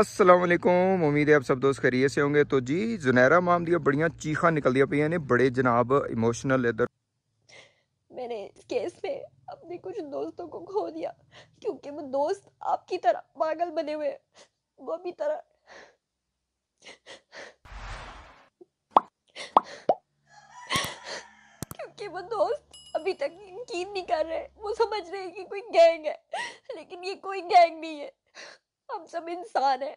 असलम उम्मीद है आप सब दोस्त खरीय से होंगे तो जी जुनैरा माम दिया बड़िया चीखा निकल दिया पे ने बड़े जनाब इमोशनल इधर मैंने इस केस में अपने कुछ दोस्तों को खो दिया क्योंकि वो दोस्त आपकी तरह पागल बने हुए वो भी तरह क्योंकि वो दोस्त अभी तक यकीन नहीं कर रहे वो समझ रहे हैं कि कोई गैंग है लेकिन ये कोई गैंग नहीं है हम सब इंसान हैं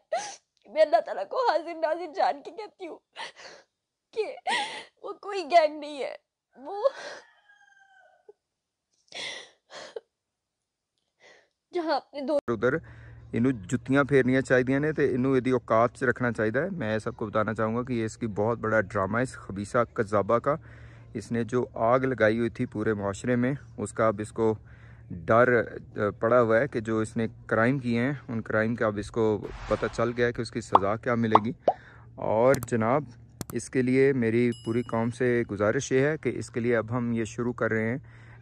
मैं अल्लाह ताला को हाजिर नाजिर जान के कहती हूँ कि वो कोई गैंग नहीं है वो जहाँ अपने दो उधर इनू जुत्तियाँ फेरनिया चाहिए ने तो इनू यदि औकात च रखना चाहिए है मैं सबको बताना चाहूँगा कि ये इसकी बहुत बड़ा ड्रामा है इस खबीसा कजाबा का इसने जो आग लगाई हुई थी पूरे माशरे में उसका अब इसको डर पड़ा हुआ है कि जो इसने क्राइम किए हैं उन क्राइम का अब इसको पता चल गया है कि उसकी सज़ा क्या मिलेगी और जनाब इसके लिए मेरी पूरी कौम से गुजारिश ये है कि इसके लिए अब हम ये शुरू कर रहे हैं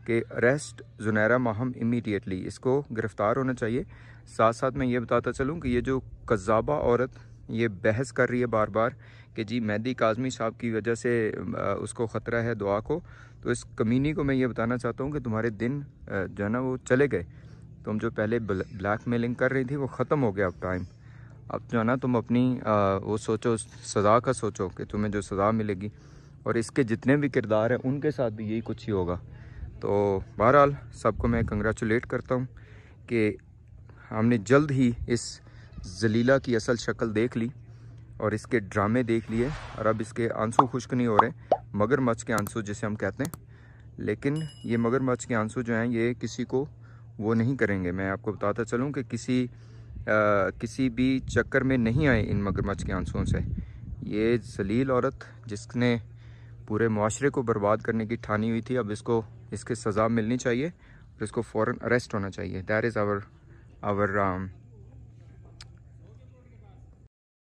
कि अरेस्ट जुनैरा माहम इमीडिएटली इसको गिरफ़्तार होना चाहिए साथ साथ मैं ये बताता चलूँ कि ये जो कज़ाबा औरत ये बहस कर रही है बार बार कि जी मेहदी काजमी साहब की वजह से उसको ख़तरा है दुआ को तो इस कमीनी को मैं ये बताना चाहता हूँ कि तुम्हारे दिन जो है ना वो चले गए तुम तो जो पहले ब्लैक मेलिंग कर रही थी वो ख़त्म हो गया अब टाइम अब जो है ना तुम अपनी वो सोचो सज़ा का सोचो कि तुम्हें जो सज़ा मिलेगी और इसके जितने भी किरदार हैं उनके साथ भी यही कुछ ही होगा तो बहरहाल सबको मैं कंग्रेचुलेट करता हूँ कि हमने जल्द ही इस जलीला की असल शक्ल देख ली और इसके ड्रामे देख लिए और अब इसके आंसू खुश्क नहीं हो रहे मगरमच्छ के आंसू जिसे हम कहते हैं लेकिन ये मगरमच्छ के आंसू जो हैं ये किसी को वो नहीं करेंगे मैं आपको बताता चलूँ कि किसी आ, किसी भी चक्कर में नहीं आए इन मगरमच्छ के आंसुओं से ये जलील औरत जिसने पूरे माशरे को बर्बाद करने की ठानी हुई थी अब इसको इसके सज़ा मिलनी चाहिए और इसको फ़ौर अरेस्ट होना चाहिए दैट इज़ आवर आवर